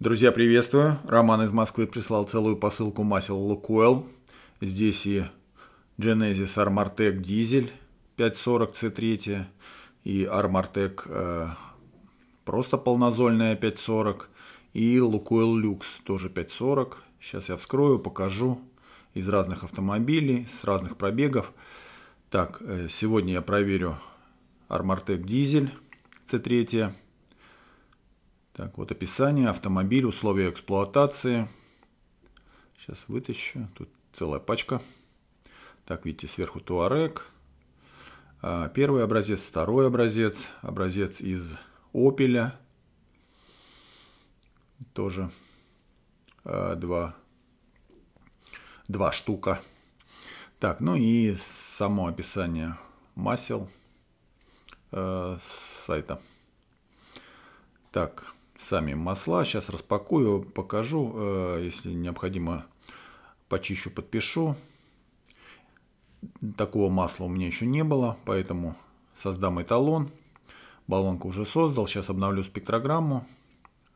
Друзья, приветствую. Роман из Москвы прислал целую посылку масел Лукойл. Здесь и Genesis Armartec дизель 540 C3 и Armartec э, просто полнозольная 540 и Лукойл Люкс тоже 540. Сейчас я вскрою, покажу из разных автомобилей, с разных пробегов. Так, э, сегодня я проверю Armartec дизель C3 так, вот описание, автомобиль, условия эксплуатации. Сейчас вытащу, тут целая пачка. Так, видите, сверху Туарек. А, первый образец, второй образец, образец из Опеля. Тоже а, два, два штука. Так, ну и само описание масел э, с сайта. Так, сами масла. Сейчас распакую, покажу, э, если необходимо, почищу, подпишу. Такого масла у меня еще не было, поэтому создам эталон. Баллонку уже создал, сейчас обновлю спектрограмму,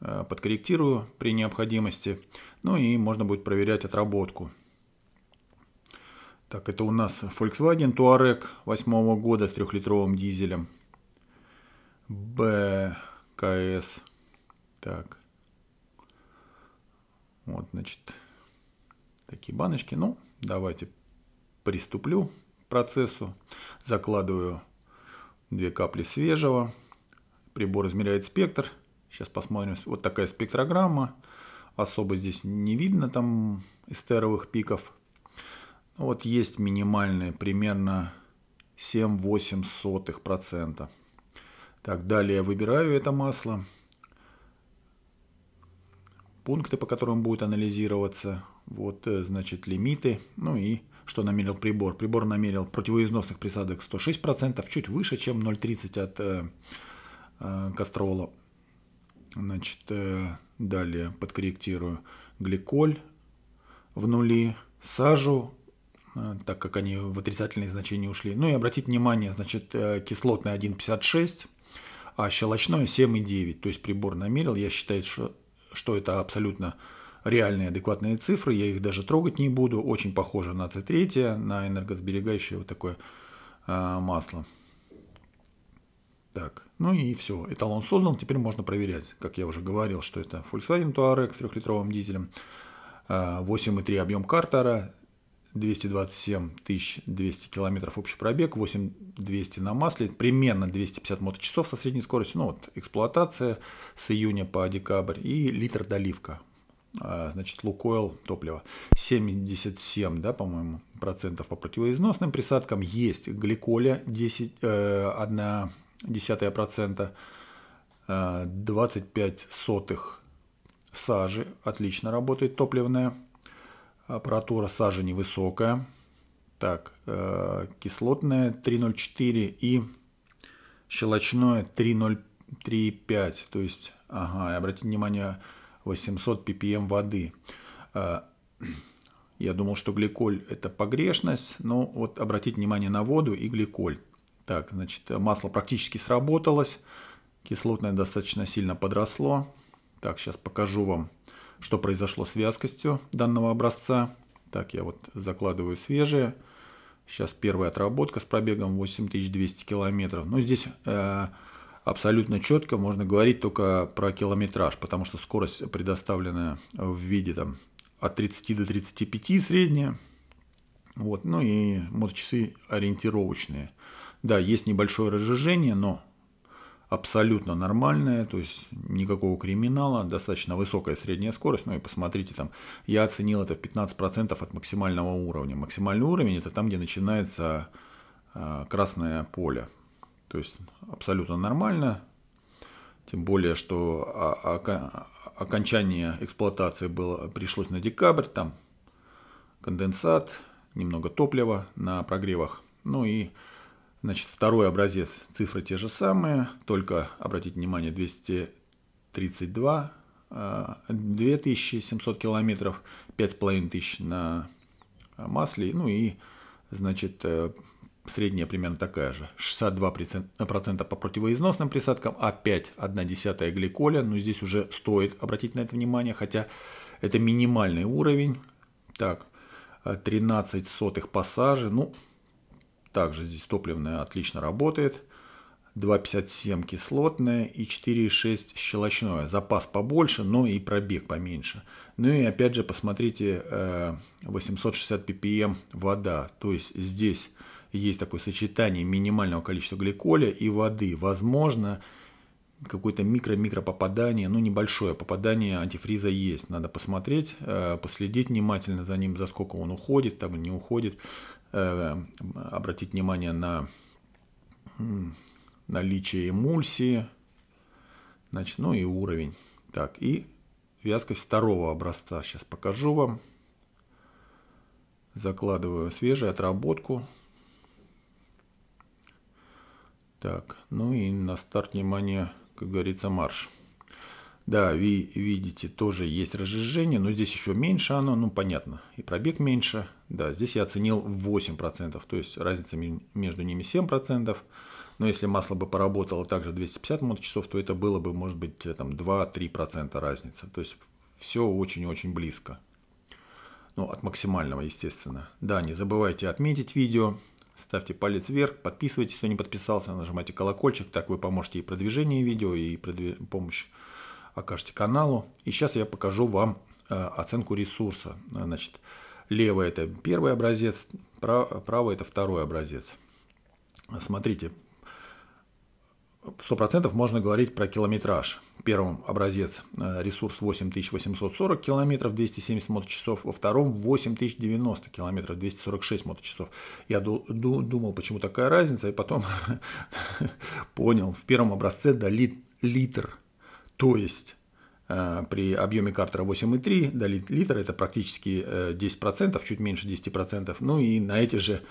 э, подкорректирую при необходимости. Ну и можно будет проверять отработку. Так, это у нас Volkswagen Touareg 8 года с трехлитровым дизелем. БКС так. Вот, значит, такие баночки. Ну, давайте приступлю к процессу. Закладываю две капли свежего. Прибор измеряет спектр. Сейчас посмотрим. Вот такая спектрограмма. Особо здесь не видно там эстеровых пиков. Вот есть минимальные примерно 7-8 сотых процента. Так, далее выбираю это масло пункты, по которым будет анализироваться, вот, э, значит, лимиты, ну и что намерил прибор. Прибор намерил противоизносных присадок 106%, чуть выше, чем 0,30 от э, э, кастрола. Значит, э, далее подкорректирую гликоль в нули, сажу, э, так как они в отрицательные значения ушли. Ну и обратить внимание, значит, э, кислотный 1,56, а щелочной 7,9. То есть прибор намерил, я считаю, что что это абсолютно реальные адекватные цифры, я их даже трогать не буду, очень похоже на C3, на энергосберегающее вот такое а, масло. Так, ну и все, эталон создан, теперь можно проверять, как я уже говорил, что это Volkswagen Touareg с трехлитровым дизелем, 8,3 а, объем картера, 227 200 километров общий пробег, 8200 на масле, примерно 250 моточасов со средней скоростью, ну вот эксплуатация с июня по декабрь и литр доливка, а, значит лукойл топлива 77, да, по-моему, процентов по противоизносным присадкам, есть гликоля 10, э, 1 десятая процента, 25 э, сотых сажи, отлично работает топливная, аппаратура сажа невысокая. Так, э, кислотное 3,04 и щелочное 3,05. То есть, ага, обратите внимание, 800 ppm воды. Э, я думал, что гликоль это погрешность, но вот обратите внимание на воду и гликоль. Так, значит, масло практически сработалось, кислотное достаточно сильно подросло. Так, сейчас покажу вам что произошло с вязкостью данного образца. Так, я вот закладываю свежие. Сейчас первая отработка с пробегом 8200 километров. Но ну, здесь э, абсолютно четко можно говорить только про километраж, потому что скорость предоставленная в виде там, от 30 до 35 средняя. Вот, ну и моточасы ориентировочные. Да, есть небольшое разжижение, но абсолютно нормальная, то есть никакого криминала, достаточно высокая средняя скорость. Ну и посмотрите, там я оценил это в 15% от максимального уровня. Максимальный уровень это там, где начинается э, красное поле. То есть абсолютно нормально. Тем более, что а, окончание эксплуатации было, пришлось на декабрь, там конденсат, немного топлива на прогревах. Ну и Значит, второй образец, цифры те же самые, только, обратите внимание, 232, 2700 а, километров, 5500 на масле, ну и, значит, э, средняя примерно такая же. 62% по противоизносным присадкам, опять а 1,1 гликоля, но ну, здесь уже стоит обратить на это внимание, хотя это минимальный уровень. Так, 13 сотых пассажи, ну, также здесь топливная отлично работает. 2,57 кислотная и 4,6 щелочное. Запас побольше, но и пробег поменьше. Ну и опять же посмотрите 860 э, ppm вода. То есть здесь есть такое сочетание минимального количества гликоля и воды. Возможно, какое-то микро-микро попадание, ну небольшое попадание антифриза есть. Надо посмотреть, э, последить внимательно за ним, за сколько он уходит, там не уходит. Э, обратить внимание на наличие эмульсии, значит, ну и уровень. Так, и вязкость второго образца сейчас покажу вам. Закладываю свежую отработку. Так, ну и на старт внимание, как говорится, марш. Да, вы видите, тоже есть разжижение, но здесь еще меньше оно, ну понятно, и пробег меньше, да, здесь я оценил 8%, то есть разница между ними 7%. Но если масло бы поработало также 250 часов то это было бы, может быть, э, там 2-3% разница. То есть все очень-очень близко. Ну, от максимального, естественно. Да, не забывайте отметить видео, ставьте палец вверх, подписывайтесь, кто не подписался, нажимайте колокольчик, так вы поможете и продвижению видео, и продв... помощь окажете каналу. И сейчас я покажу вам э, оценку ресурса. Значит, Лево – это первый образец, право – это второй образец. Смотрите, 100% можно говорить про километраж. Первым образец э, ресурс 8840 километров 270 моточасов, во втором 8090 километров 246 моточасов. Я ду ду думал, почему такая разница, и потом понял, в первом образце дали литр, то есть Э, при объеме картера 8,3 до литра, это практически 10%, э, чуть меньше 10%. Ну и на эти же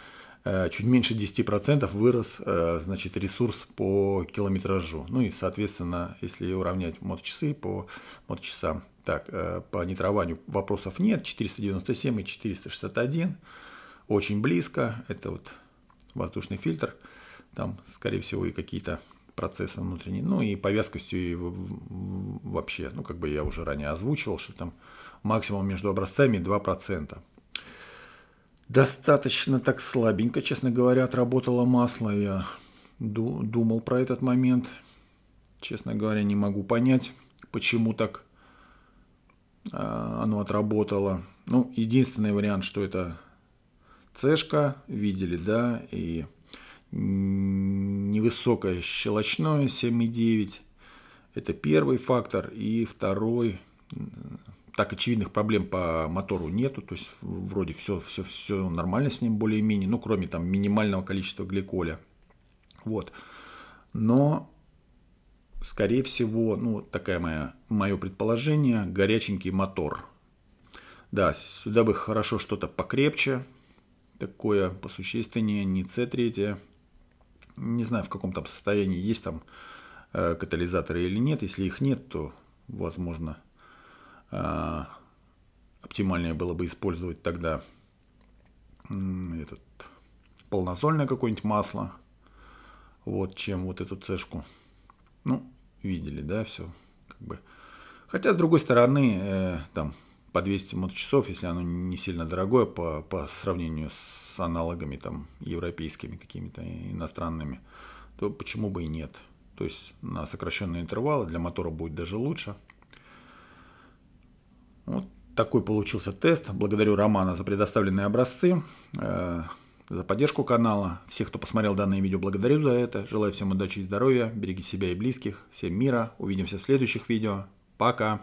э, чуть меньше 10% вырос значит, ресурс по километражу. Ну и, соответственно, если уравнять моточасы по моточасам, так, по нитрованию вопросов нет. 497 и 461. Очень близко. Это вот воздушный фильтр. Там, скорее всего, и какие-то процессом внутренним, ну и по вязкости вообще, ну как бы я уже ранее озвучивал, что там максимум между образцами 2%. Достаточно так слабенько, честно говоря, отработало масло, я думал про этот момент, честно говоря, не могу понять, почему так а, оно отработало. Ну, единственный вариант, что это цешка, видели, да, и невысокое щелочное 7,9. Это первый фактор. И второй, так очевидных проблем по мотору нету, то есть вроде все, все, все нормально с ним более-менее, ну кроме там минимального количества гликоля. Вот. Но, скорее всего, ну такая моя, мое предположение, горяченький мотор. Да, сюда бы хорошо что-то покрепче, такое посущественнее, не С3, не знаю, в каком там состоянии есть там э, катализаторы или нет. Если их нет, то, возможно, э, оптимальнее было бы использовать тогда этот полнозольное какое-нибудь масло, вот чем вот эту цешку. Ну, видели, да, все. Как бы. Хотя, с другой стороны, э, там по 200 моточасов, если оно не сильно дорогое по, по сравнению с аналогами там европейскими какими-то иностранными, то почему бы и нет. То есть на сокращенные интервалы для мотора будет даже лучше. Вот такой получился тест. Благодарю Романа за предоставленные образцы, э, за поддержку канала. Всех, кто посмотрел данное видео, благодарю за это. Желаю всем удачи и здоровья. Берегите себя и близких. Всем мира. Увидимся в следующих видео. Пока.